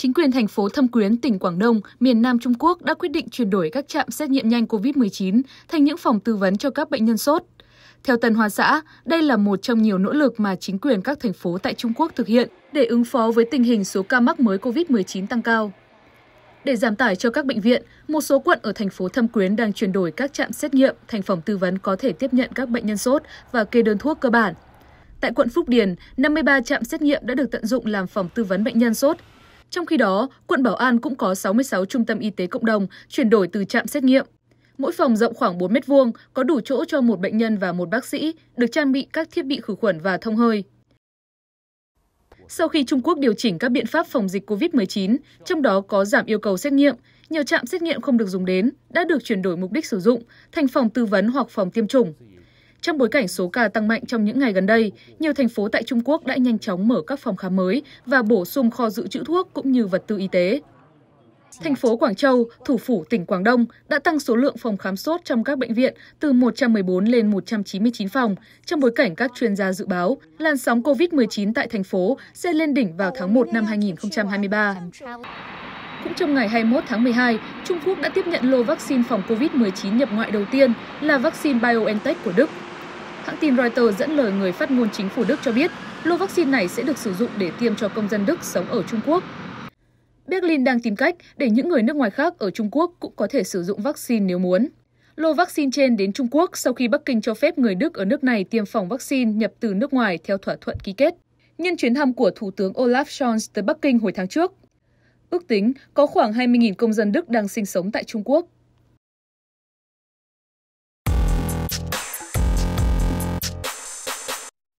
chính quyền thành phố Thâm Quyến, tỉnh Quảng Đông, miền Nam Trung Quốc đã quyết định chuyển đổi các trạm xét nghiệm nhanh COVID-19 thành những phòng tư vấn cho các bệnh nhân sốt. Theo Tân Hoa Xã, đây là một trong nhiều nỗ lực mà chính quyền các thành phố tại Trung Quốc thực hiện để ứng phó với tình hình số ca mắc mới COVID-19 tăng cao. Để giảm tải cho các bệnh viện, một số quận ở thành phố Thâm Quyến đang chuyển đổi các trạm xét nghiệm thành phòng tư vấn có thể tiếp nhận các bệnh nhân sốt và kê đơn thuốc cơ bản. Tại quận Phúc Điền, 53 trạm xét nghiệm đã được tận dụng làm phòng tư vấn bệnh nhân sốt trong khi đó, quận Bảo An cũng có 66 trung tâm y tế cộng đồng chuyển đổi từ trạm xét nghiệm. Mỗi phòng rộng khoảng 4 m2, có đủ chỗ cho một bệnh nhân và một bác sĩ, được trang bị các thiết bị khử khuẩn và thông hơi. Sau khi Trung Quốc điều chỉnh các biện pháp phòng dịch COVID-19, trong đó có giảm yêu cầu xét nghiệm, nhiều trạm xét nghiệm không được dùng đến đã được chuyển đổi mục đích sử dụng thành phòng tư vấn hoặc phòng tiêm chủng. Trong bối cảnh số ca tăng mạnh trong những ngày gần đây, nhiều thành phố tại Trung Quốc đã nhanh chóng mở các phòng khám mới và bổ sung kho dự trữ thuốc cũng như vật tư y tế. Thành phố Quảng Châu, thủ phủ tỉnh Quảng Đông, đã tăng số lượng phòng khám sốt trong các bệnh viện từ 114 lên 199 phòng, trong bối cảnh các chuyên gia dự báo làn sóng COVID-19 tại thành phố sẽ lên đỉnh vào tháng 1 năm 2023. Cũng trong ngày 21 tháng 12, Trung Quốc đã tiếp nhận lô vaccine phòng COVID-19 nhập ngoại đầu tiên là vaccine BioNTech của Đức. Hãng tin Reuters dẫn lời người phát ngôn chính phủ Đức cho biết, lô vaccine này sẽ được sử dụng để tiêm cho công dân Đức sống ở Trung Quốc. Berlin đang tìm cách để những người nước ngoài khác ở Trung Quốc cũng có thể sử dụng vaccine nếu muốn. Lô vaccine trên đến Trung Quốc sau khi Bắc Kinh cho phép người Đức ở nước này tiêm phòng vaccine nhập từ nước ngoài theo thỏa thuận ký kết. Nhân chuyến thăm của Thủ tướng Olaf Scholz tới Bắc Kinh hồi tháng trước, ước tính có khoảng 20.000 công dân Đức đang sinh sống tại Trung Quốc.